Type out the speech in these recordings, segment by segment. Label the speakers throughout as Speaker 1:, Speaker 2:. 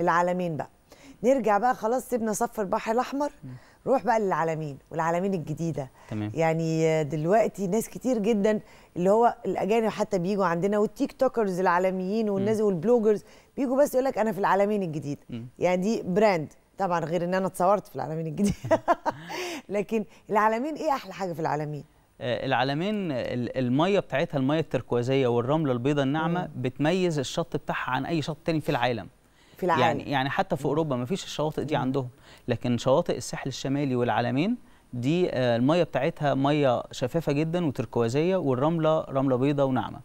Speaker 1: العالمين بقى نرجع بقى خلاص سيبنا صف البحر الاحمر روح بقى للعالمين والعالمين الجديده تمام. يعني دلوقتي ناس كتير جدا اللي هو الاجانب حتى بيجوا عندنا والتيك توكرز العالميين والناس م. والبلوجرز بيجوا بس يقول لك انا في العالمين الجديد م. يعني دي براند طبعا غير ان انا اتصورت في العالمين الجديد لكن العالمين ايه احلى حاجه في العالمين
Speaker 2: آه، العالمين الميه بتاعتها الميه التركوازيه والرمله البيضاء الناعمه بتميز الشط بتاعها عن اي شط تاني في العالم في العالم يعني يعني حتى في اوروبا ما فيش الشواطئ دي عندهم لكن شواطئ الساحل الشمالي والعلمين دي آه، الميه بتاعتها ميه شفافه جدا وتركوازيه والرمله رمله بيضاء وناعمه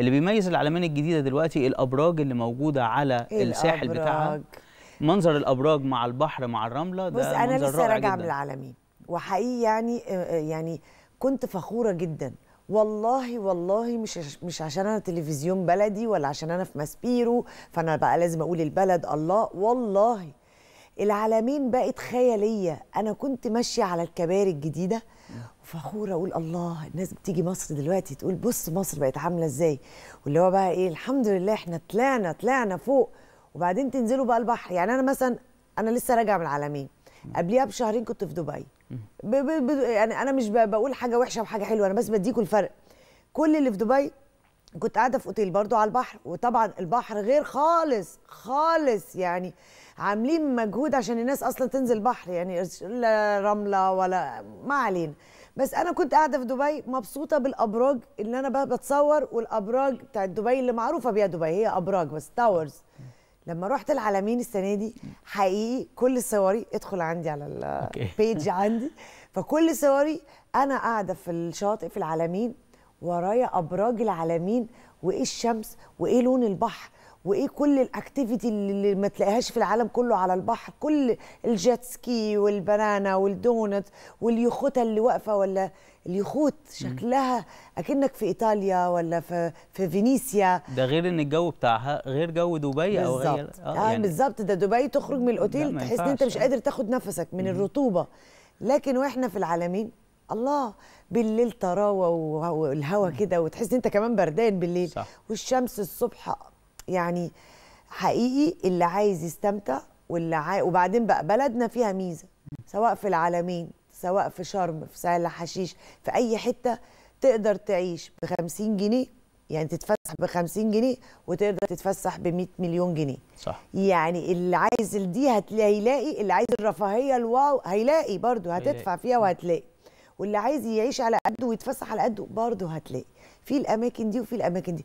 Speaker 2: اللي بيميز العلمين الجديده دلوقتي الابراج اللي موجوده على إيه الساحل بتاعها منظر الابراج مع البحر مع الرمله ده بص انا لسه راجعه من العلمين
Speaker 1: وحقيقي يعني آه، آه، يعني كنت فخوره جدا والله والله مش مش عشان انا تلفزيون بلدي ولا عشان انا في ماسبيرو فانا بقى لازم اقول البلد الله والله العالمين بقت خياليه انا كنت ماشيه على الكباري الجديده وفخوره اقول الله الناس بتيجي مصر دلوقتي تقول بص مصر بقت عامله ازاي واللي هو بقى ايه الحمد لله احنا طلعنا طلعنا فوق وبعدين تنزلوا بقى البحر يعني انا مثلا انا لسه راجعه من العالمين قبليها بشهرين كنت في دبي ب ب ب يعني انا مش بقول حاجه وحشه وحاجه حلوه انا بس بديكوا الفرق كل اللي في دبي كنت قاعده في اوتيل برضو على البحر وطبعا البحر غير خالص خالص يعني عاملين مجهود عشان الناس اصلا تنزل بحر يعني لا رمله ولا ما علينا بس انا كنت قاعده في دبي مبسوطه بالابراج اللي انا بتصور والابراج بتاعت دبي اللي معروفه بيها دبي هي ابراج بس تاورز لما رحت العالمين السنه دي حقيقي كل صوري ادخل عندي على البيج عندي فكل صوري انا قاعده في الشاطئ في العالمين ورايا ابراج العالمين وايه الشمس وايه لون البحر وايه كل الاكتيفيتي اللي ما تلاقيهاش في العالم كله على البحر كل الجيت سكي والبنانا والدونت واليخوت اللي واقفه ولا اليخوت شكلها اكنك في ايطاليا ولا في في فينيسيا
Speaker 2: ده غير ان الجو بتاعها غير جو دبي او غير آه،, اه, يعني
Speaker 1: بالظبط ده دبي تخرج من الاوتيل تحس ان انت مش قادر تاخد نفسك من الرطوبه لكن واحنا في العالمين الله بالليل طراوه والهواء كده وتحس ان انت كمان بردان بالليل صح. والشمس الصبح يعني حقيقي اللي عايز يستمتع واللي عايز وبعدين بقى بلدنا فيها ميزه سواء في العالمين سواء في شرم في سهل حشيش في اي حته تقدر تعيش ب 50 جنيه يعني تتفسح ب 50 جنيه وتقدر تتفسح ب 100 مليون جنيه صح يعني اللي عايز دي هيلاقي اللي عايز الرفاهيه الواو هيلاقي برضه هتدفع فيها وهتلاقي واللي عايز يعيش على قده ويتفسح على قده برضه هتلاقي في الاماكن دي وفي الاماكن دي